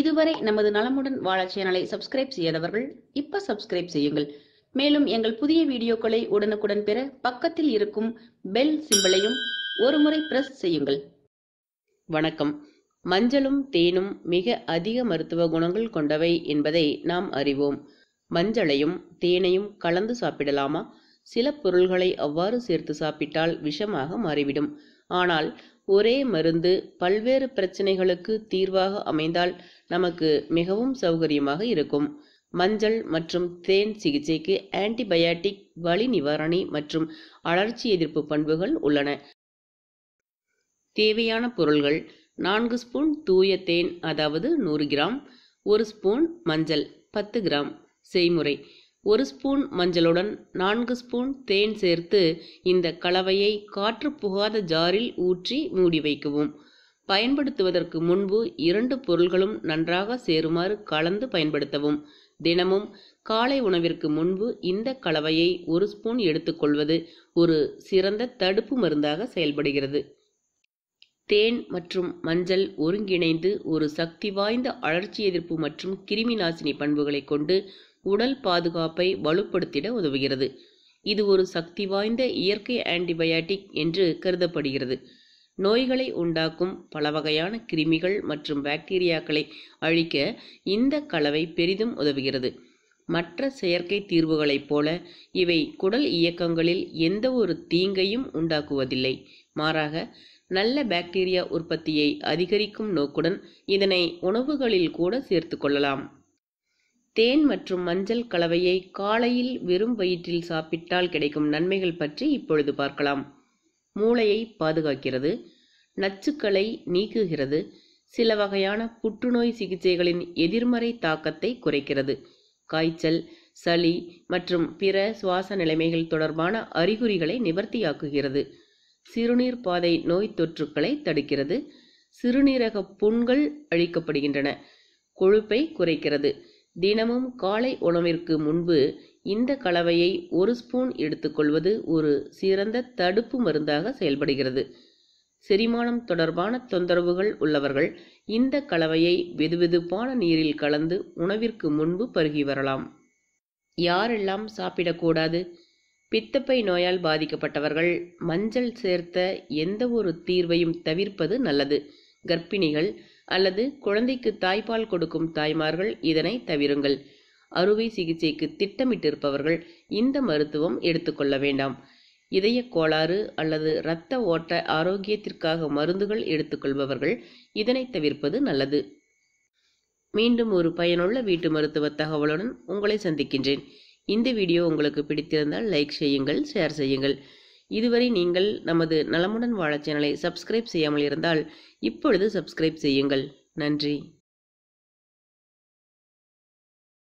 இதுவரை நமது நலமுடன் வாழ சேனலை சப்ஸ்கிரைப் செய்யாதவர்கள் இப்ப சப்ஸ்கிரைப் செய்யுங்கள் மேலும் எங்கள் புதிய வீடியோக்களை உடனுக்குடன் பெற பக்கத்தில் இருக்கும் பெல் சிம்பிளையும் ஒருமுறை பிரஸ் செய்யுங்கள் வணக்கம் மஞ்சளும் தேனும் மிக அதிக மருத்துவ குணங்கள் கொண்டவை என்பதை நாம் அறிவோம் மஞ்சளையும் தேனையும் கலந்து சாப்பிடலாமா சில பொருள்களை அவ்வாறு சேர்த்து சாப்பிட்டால் விஷமாக மாறிவிடும் ஆனால் ஒரே மருந்து பல்வேறு பிரச்சனைகளுக்கு தீர்வாக அமைந்தால் நமக்கு மிகவும் சௌகரியமாக இருக்கும் மஞ்சள் மற்றும் தேன் சிகிச்சைக்கு ஆன்டிபயாட்டிக் வலி நிவாரணி மற்றும் அழற்சி எதிர்ப்பு பண்புகள் உள்ளன தேவையான பொருள்கள் நான்கு ஸ்பூன் தூய தேன் அதாவது நூறு கிராம் ஒரு ஸ்பூன் மஞ்சள் பத்து கிராம் செய்முறை ஒரு ஸ்பூன் மஞ்சளுடன் நான்கு ஸ்பூன் தேன் சேர்த்து இந்த கலவையை காற்று புகாத ஜாரில் ஊற்றி மூடி வைக்கவும் பயன்படுத்துவதற்கு முன்பு இரண்டு பொருள்களும் நன்றாக சேருமாறு கலந்து பயன்படுத்தவும் தினமும் காலை உணவிற்கு முன்பு இந்த கலவையை ஒரு ஸ்பூன் எடுத்துக்கொள்வது ஒரு சிறந்த தடுப்பு மருந்தாக செயல்படுகிறது தேன் மற்றும் மஞ்சள் ஒருங்கிணைந்து ஒரு சக்தி வாய்ந்த அழற்சி எதிர்ப்பு மற்றும் கிருமி நாசினி பண்புகளை கொண்டு உடல் பாதுகாப்பை வலுப்படுத்திட உதவுகிறது இது ஒரு சக்தி வாய்ந்த இயற்கை ஆன்டிபயாட்டிக் என்று கருதப்படுகிறது நோய்களை உண்டாக்கும் பல வகையான கிருமிகள் மற்றும் பாக்டீரியாக்களை அழிக்க இந்த கலவை பெரிதும் உதவுகிறது மற்ற செயற்கை தீர்வுகளைப் போல இவை குடல் இயக்கங்களில் எந்த ஒரு தீங்கையும் உண்டாக்குவதில்லை மாறாக நல்ல பாக்டீரியா உற்பத்தியை அதிகரிக்கும் நோக்குடன் இதனை உணவுகளில் கூட சேர்த்து கொள்ளலாம் தேன் மற்றும் மஞ்சள் கலவையை காலையில் வெறும் வயிற்றில் சாப்பிட்டால் கிடைக்கும் நன்மைகள் பற்றி இப்பொழுது பார்க்கலாம் மூளையை பாதுகாக்கிறது நச்சுக்களை நீக்குகிறது சில வகையான புற்றுநோய் சிகிச்சைகளின் எதிர்மறை தாக்கத்தை குறைக்கிறது காய்ச்சல் சளி மற்றும் பிற சுவாச நிலைமைகள் தொடர்பான அறிகுறிகளை நிவர்த்தியாக்குகிறது சிறுநீர் பாதை நோய் தொற்றுக்களை தடுக்கிறது சிறுநீரக புண்கள் அழிக்கப்படுகின்றன கொழுப்பை குறைக்கிறது தினமும் காலை உணவிற்கு முன்பு இந்த கலவையை ஒரு ஸ்பூன் எடுத்துக்கொள்வது ஒரு சிறந்த தடுப்பு மருந்தாக செயல்படுகிறது செரிமானம் தொடர்பான தொந்தரவுகள் உள்ளவர்கள் இந்த கலவையை வெதுவெதுப்பான நீரில் கலந்து உணவிற்கு முன்பு பருகி வரலாம் யாரெல்லாம் சாப்பிடக்கூடாது பித்தப்பை நோயால் பாதிக்கப்பட்டவர்கள் மஞ்சள் சேர்த்த எந்த ஒரு தீர்வையும் தவிர்ப்பது நல்லது கர்ப்பிணிகள் அல்லது குழந்தைக்கு தாய்ப்பால் கொடுக்கும் தாய்மார்கள் இதனை தவிருங்கள் அறுவை சிகிச்சைக்கு திட்டமிட்டிருப்பவர்கள் இந்த மருத்துவம் எடுத்துக்கொள்ள வேண்டாம் இதய கோளாறு அல்லது இரத்த ஓட்ட ஆரோக்கியத்திற்காக மருந்துகள் எடுத்துக்கொள்பவர்கள் இதனை தவிர்ப்பது நல்லது மீண்டும் ஒரு பயனுள்ள வீட்டு மருத்துவ தகவலுடன் உங்களை சந்திக்கின்றேன் இந்த வீடியோ உங்களுக்கு பிடித்திருந்தால் லைக் செய்யுங்கள் ஷேர் செய்யுங்கள் இதுவரை நீங்கள் நமது நலமுடன் வாழ சேனலை சப்ஸ்கிரைப் செய்யாமல் இருந்தால் இப்பொழுது சப்ஸ்கிரைப் செய்யுங்கள் நன்றி